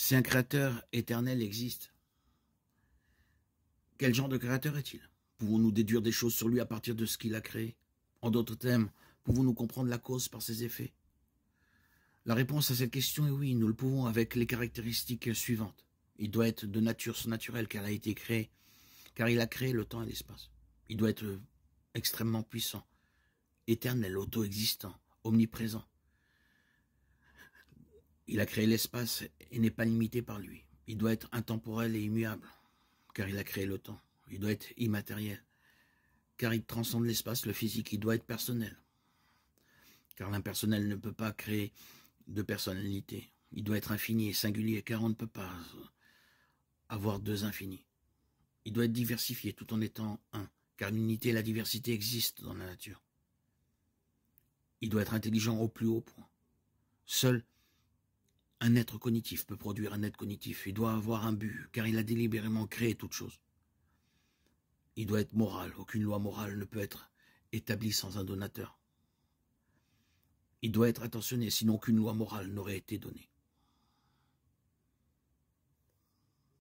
Si un créateur éternel existe, quel genre de créateur est-il Pouvons-nous déduire des choses sur lui à partir de ce qu'il a créé En d'autres termes, pouvons-nous comprendre la cause par ses effets La réponse à cette question est oui, nous le pouvons avec les caractéristiques suivantes. Il doit être de nature surnaturelle car il a été créé, car il a créé le temps et l'espace. Il doit être extrêmement puissant, éternel, auto-existant, omniprésent. Il a créé l'espace et n'est pas limité par lui. Il doit être intemporel et immuable, car il a créé le temps. Il doit être immatériel, car il transcende l'espace, le physique. Il doit être personnel, car l'impersonnel ne peut pas créer de personnalité. Il doit être infini et singulier, car on ne peut pas avoir deux infinis. Il doit être diversifié tout en étant un, car l'unité et la diversité existent dans la nature. Il doit être intelligent au plus haut point. Seul un être cognitif peut produire un être cognitif. Il doit avoir un but, car il a délibérément créé toute chose. Il doit être moral. Aucune loi morale ne peut être établie sans un donateur. Il doit être attentionné, sinon aucune loi morale n'aurait été donnée.